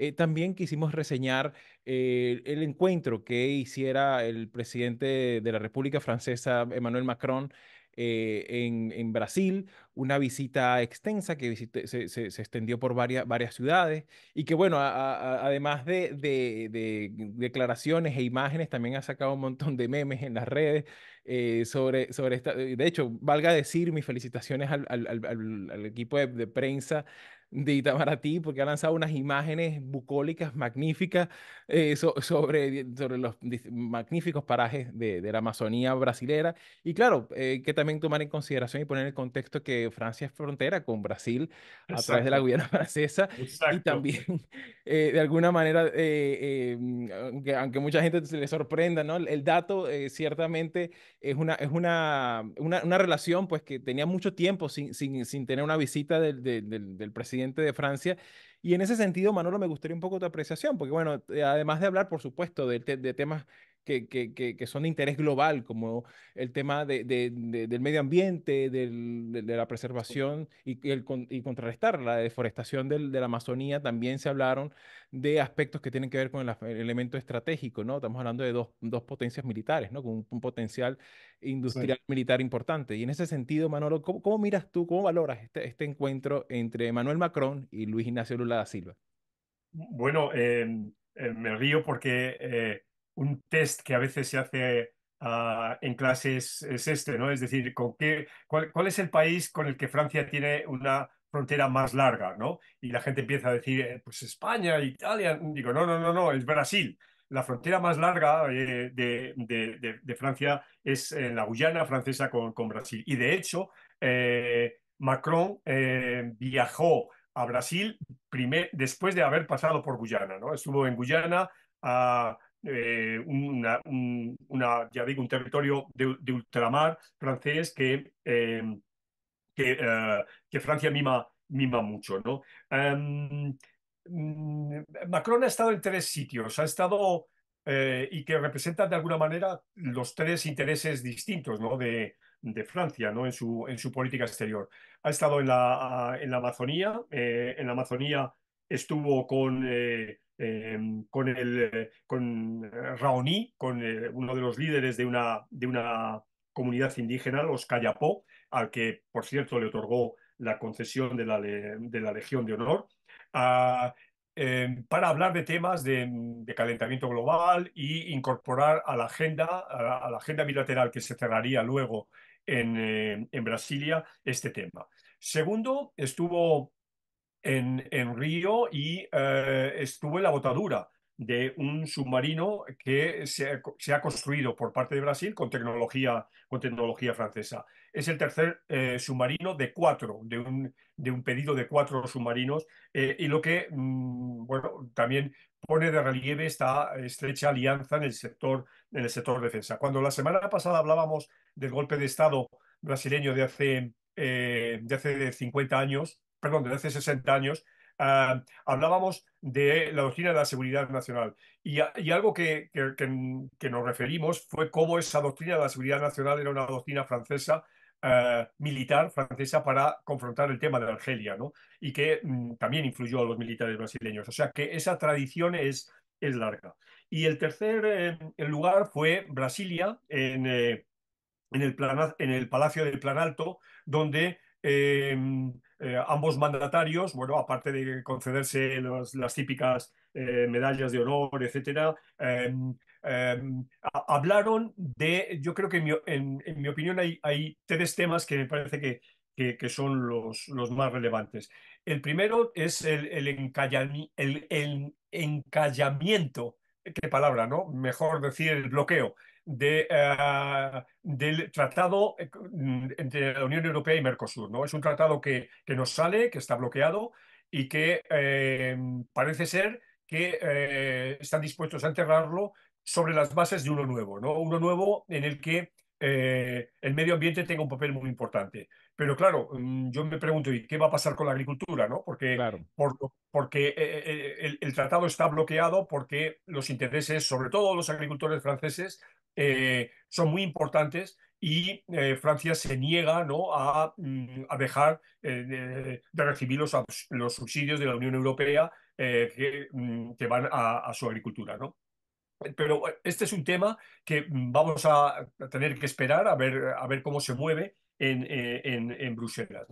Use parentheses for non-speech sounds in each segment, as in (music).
Eh, también quisimos reseñar eh, el encuentro que hiciera el presidente de la República Francesa, Emmanuel Macron, eh, en, Brasil, una visita extensa que se, extendió por varias, ciudades y que, bueno, además de, declaraciones e imágenes, también ha sacado un montón de memes en las redes sobre, sobre esta. De hecho, valga decir mis felicitaciones al, equipo de, prensa de Itamaraty porque ha lanzado unas imágenes bucólicas magníficas eh, sobre, sobre los magníficos parajes de, la Amazonía brasilera. Y claro, eh, que también tomar en consideración y poner en el contexto que Francia es frontera con Brasil a través de la gobierno (laughs) francesa y también eh, de alguna manera, em, aunque, aunque, mucha gente se le sorprenda, ¿no? El dato ciertamente es una, es una, una, relación pues que tenía mucho tiempo sin, sin, tener una visita del presidente de Francia. Y en ese sentido, Manolo, me gustaría un poco tu apreciación, porque bueno, eh, además de hablar, por supuesto, de temas que, que, que, son de interés global, como el tema de, de, del medio ambiente, del, de, la preservación y, el, y contrarrestar la deforestación del, de la Amazonía, también se hablaron de aspectos que tienen que ver con el, elemento estratégico, ¿no? Estamos hablando de dos, dos potencias militares, ¿no? Con un, potencial industrial militar importante. Y en ese sentido, Manolo, ¿cómo, miras tú, cómo valoras este, este encuentro entre Manuel Macron y Luis Ignacio Lula da Silva? Bueno, em, eh, me río porque eh, un test que a veces se hace ah, en clases es este, ¿no? Es decir, ¿con qué, cuál, es el país con el que Francia tiene una frontera más larga, ¿no? Y la gente empieza a decir, eh, pues España, Italia. Digo, no, no, no, no, es Brasil. La frontera más larga eh, de, Francia es en eh, la Guyana francesa con, Brasil. Y de hecho, Macron viajó a Brasil primer, después de haber pasado por Guyana, ¿no? Estuvo en Guyana, a, ah, eh, una, un, ya digo, un territorio de, ultramar francés que, eh, eh, que, Francia mima, mima mucho. ¿no? Em, mm, Macron ha estado en tres sitios. Ha estado y que representa de alguna manera los tres intereses distintos ¿no? de, de Francia ¿no? en, su, en su política exterior. Ha estado en la, en la Amazonía, en la Amazonía estuvo con, eh, em, con, eh, eh, Raoní, con uno de los líderes de una, de una comunidad indígena, los Cayapó, al que, por cierto, le otorgó la concesión de la, de Legión de Honor, ah, em, para hablar de temas de, mm, calentamiento global e incorporar a la agenda, a la, agenda bilateral que se cerraría luego en, en Brasilia este tema. Segundo, estuvo en, Río y eh, estuvo en la botadura de un submarino que se, ha construido por parte de Brasil con tecnología, con tecnología francesa. Es el tercer eh, submarino de cuatro, de un, pedido de cuatro submarinos, eh, y lo que mm, bueno, también pone de relieve esta estrecha alianza en el, sector, en el sector defensa. Cuando la semana pasada hablábamos del golpe de Estado brasileño de hace, eh, de hace 50 años, perdón, de hace 60 años, ah, hablábamos de la doctrina de la seguridad nacional y, algo que, que, nos referimos fue cómo esa doctrina de la seguridad nacional era una doctrina francesa. Ah, militar francesa para confrontar el tema de Argelia, ¿no? Y que mm, también influyó a los militares brasileños. O sea que esa tradición es, es larga. Y el tercer eh, el lugar fue Brasilia, en, eh, el en el Palacio del Planalto, donde eh, eh, ambos mandatarios, bueno, aparte de concederse las típicas eh, medallas de honor, etcétera, em, em, hablaron de, yo creo que en mi, opinión hay, tres temas que me parece que, son los, más relevantes. El primero es el, el encallamiento qué palabra, ¿no? Mejor decir el bloqueo de, ah, del tratado eh, entre la Unión Europea y Mercosur, ¿no? Es un tratado que, nos sale, que está bloqueado y que em, parece ser que eh, están dispuestos a enterrarlo sobre las bases de uno nuevo, ¿no? Uno nuevo en el que eh, el medio ambiente tenga un papel muy importante. Pero claro, mm, yo me pregunto, ¿y qué va a pasar con la agricultura? ¿no? Porque, eh, eh, el, tratado está bloqueado porque los intereses, sobre todo los agricultores franceses, son muy importantes y Francia se niega ¿no? a, mm, dejar de, recibir los, subsidios de la Unión Europea mm, que, van a, a su agricultura. ¿no? pero eh, este es un tema que mm, vamos a tener que esperar a ver, a ver cómo se mueve en, eh, en, Bruselas.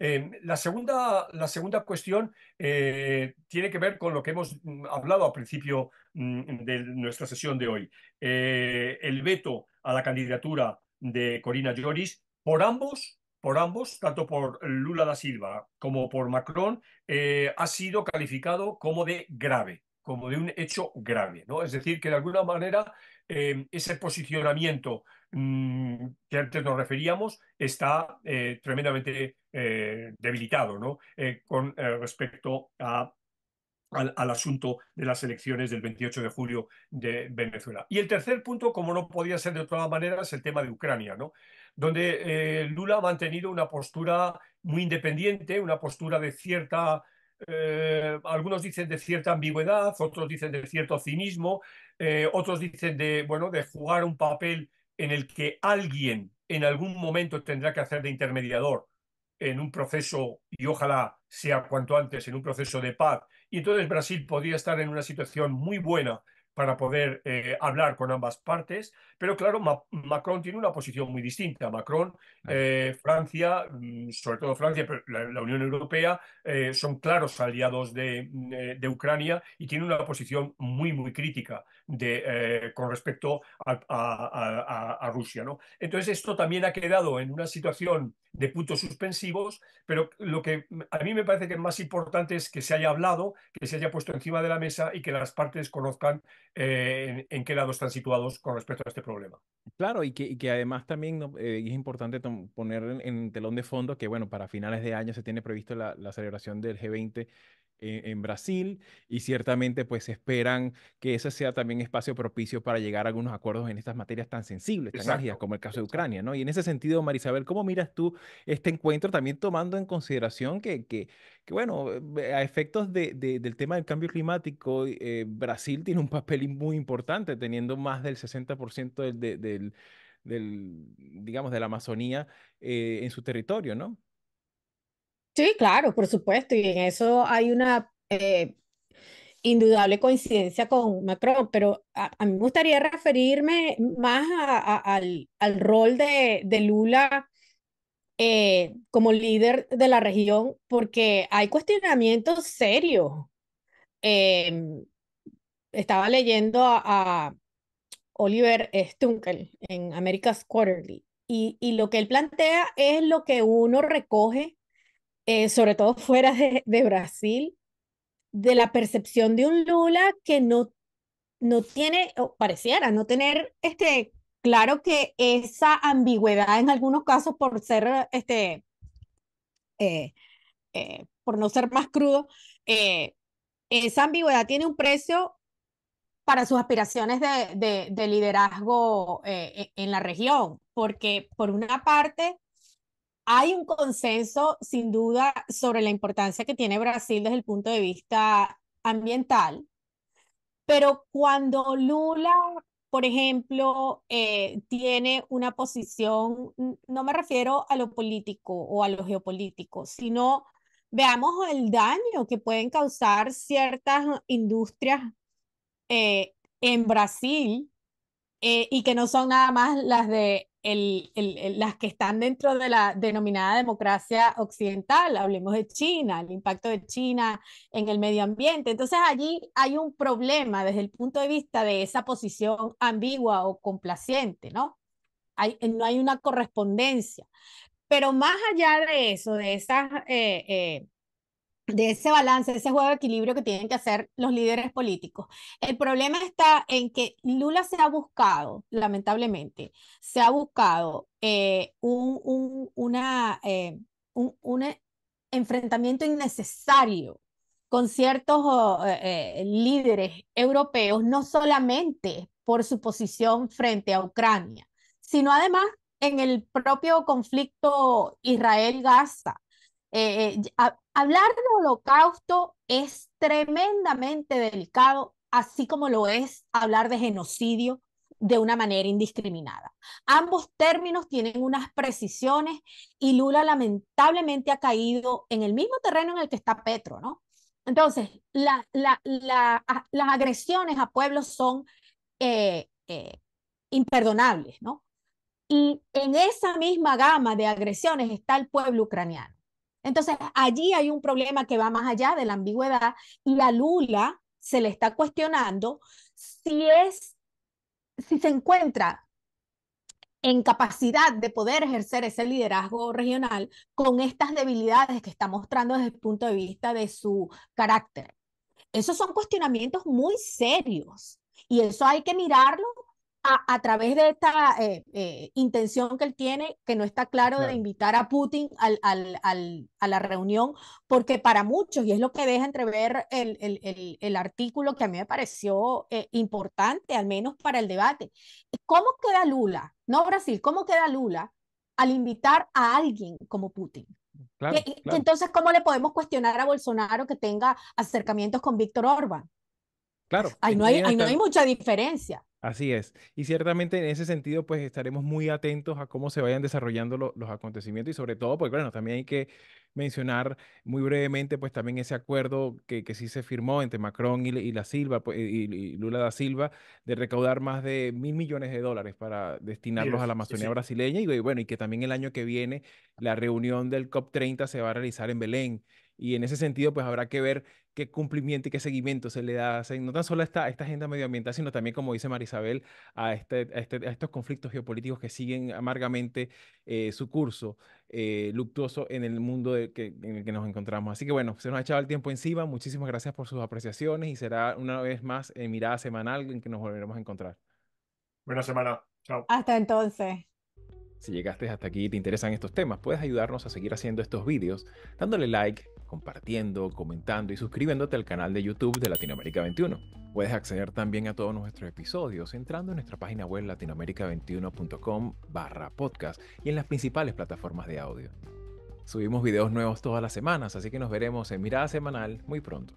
Em, la, segunda, la segunda cuestión eh, tiene que ver con lo que hemos mm, hablado al principio mm, de nuestra sesión de hoy. el veto a la candidatura de Corina Lloris por ambos por ambos, tanto por Lula da Silva como por Macron, ha sido calificado como de grave como de un hecho grave, ¿no? Es decir, que de alguna manera eh, ese posicionamiento mm, que antes nos referíamos está eh, tremendamente eh, debilitado, ¿no? con respecto al, asunto de las elecciones del 28 de julio de Venezuela. Y el tercer punto, como no podía ser de otra manera, es el tema de Ucrania, ¿no? donde Lula ha mantenido una postura muy independiente, una postura de cierta eh, algunos dicen de cierta ambigüedad, otros dicen de cierto cinismo, eh, otros dicen de, bueno, de jugar un papel en el que alguien en algún momento tendrá que hacer de intermediador en un proceso, y ojalá sea cuanto antes, en un proceso de paz. Y entonces Brasil podría estar en una situación muy buena para poder eh, hablar con ambas partes. Pero claro, Macron tiene una posición muy distinta. Macron, eh, Francia, mm, sobre todo Francia, pero la, Unión Europea, eh, son claros aliados mm, de, Ucrania y tiene una posición muy, muy crítica con respecto a, Rusia. ¿no? Entonces, esto también ha quedado en una situación de puntos suspensivos, pero lo que a mí me parece que es más importante es que se haya hablado, que se haya puesto encima de la mesa y que las partes conozcan eh, en, qué lado están situados con respecto a este problema. Claro, y que, además también eh, es importante poner en, telón de fondo que, bueno, para finales de año se tiene previsto la celebración del G20 en, Brasil y ciertamente pues esperan que ese sea también espacio propicio para llegar a algunos acuerdos en estas materias tan sensibles, tan ágidas como el caso de Ucrania, ¿no? Y en ese sentido, Marisabel, ¿cómo miras tú este encuentro también tomando en consideración que, bueno, a efectos del tema del cambio climático, eh, Brasil tiene un papel muy importante, teniendo más del 60% del, del, digamos, de la Amazonía eh, en su territorio, ¿no? Sí, claro, por supuesto, y en eso hay una eh, indudable coincidencia con Macron, pero a, mí me gustaría referirme más a, al, al, rol de, de Lula eh, como líder de la región, porque hay cuestionamientos serios. Em, estaba leyendo a, Oliver Stunkel en America's Quarterly, y, y lo que él plantea es lo que uno recoge eh, sobre todo fuera de, Brasil, de la percepción de un Lula que no, no tiene, o pareciera no tener este, claro que esa ambigüedad en algunos casos por ser, este, eh, eh, por no ser más crudo, esa ambigüedad tiene un precio para sus aspiraciones de liderazgo e, en la región, porque por una parte hay un consenso, sin duda, sobre la importancia que tiene Brasil desde el punto de vista ambiental, pero cuando Lula, por ejemplo, eh, tiene una posición, no me refiero a lo político o a lo geopolítico, sino veamos el daño que pueden causar ciertas industrias eh, en Brasil eh, y que no son nada más las de las que están dentro de la denominada democracia occidental, hablemos de China, el impacto de China en el medio ambiente. Entonces allí hay un problema desde el punto de vista de esa posición ambigua o complaciente, ¿no? Hay, eh, no hay una correspondencia. Pero más allá de eso, de esas eh, eh, de ese balance, ese juego de equilibrio que tienen que hacer los líderes políticos. El problema está en que Lula se ha buscado, lamentablemente, se ha buscado eh, un, una, eh, un, enfrentamiento innecesario con ciertos eh, líderes europeos, no solamente por su posición frente a Ucrania, sino además en el propio conflicto Israel-Gaza eh, eh, hablar de holocausto es tremendamente delicado, así como lo es hablar de genocidio de una manera indiscriminada. Ambos términos tienen unas precisiones y Lula lamentablemente ha caído en el mismo terreno en el que está Petro, ¿no? Entonces, la, la, la, las agresiones a pueblos son eh, imperdonables, ¿no? Y en esa misma gama de agresiones está el pueblo ucraniano. Entonces, allí hay un problema que va más allá de la ambigüedad y a Lula se le está cuestionando si es, si se encuentra en capacidad de poder ejercer ese liderazgo regional con estas debilidades que está mostrando desde el punto de vista de su carácter. Esos son cuestionamientos muy serios y eso hay que mirarlo a, través de esta eh, eh, intención que él tiene, que no está claro, de invitar a Putin al, a la reunión, porque para muchos, y es lo que deja entrever el, el, artículo que a mí me pareció eh, importante, al menos para el debate, ¿cómo queda Lula? No Brasil, ¿cómo queda Lula al invitar a alguien como Putin? entonces, ¿cómo le podemos cuestionar a Bolsonaro que tenga acercamientos con Víctor Orban? Claro. no hay, ahí no hay mucha diferencia. Así es. Y ciertamente en ese sentido, pues estaremos muy atentos a cómo se vayan desarrollando los acontecimientos y sobre todo, pues bueno, también hay que mencionar muy brevemente, pues también ese acuerdo que, sí se firmó entre Macron y, la Silva, pues, y, Lula da Silva, de recaudar más de mil millones de dólares para destinarlos a la Amazonía brasileña y bueno, y que también el año que viene la reunión del COP30 se va a realizar en Belén. Y en ese sentido, pues habrá que ver qué cumplimiento y qué seguimiento se le da, no tan solo a esta, agenda medioambiental, sino también, como dice Marisabel, a, este, este, a, estos conflictos geopolíticos que siguen amargamente eh, su curso eh, luctuoso en el mundo en el que nos encontramos. Así que bueno, se nos ha echado el tiempo encima. Muchísimas gracias por sus apreciaciones y será una vez más eh, mirada semanal en que nos volveremos a encontrar. Buena semana. Chao. Hasta entonces. Si llegaste hasta aquí y te interesan estos temas, puedes ayudarnos a seguir haciendo estos vídeos dándole like compartiendo, comentando y suscribiéndote al canal de YouTube de Latinoamérica 21. Puedes acceder también a todos nuestros episodios entrando en nuestra página web latinoamérica 21com barra podcast y en las principales plataformas de audio. Subimos videos nuevos todas las semanas, así que nos veremos en Mirada Semanal muy pronto.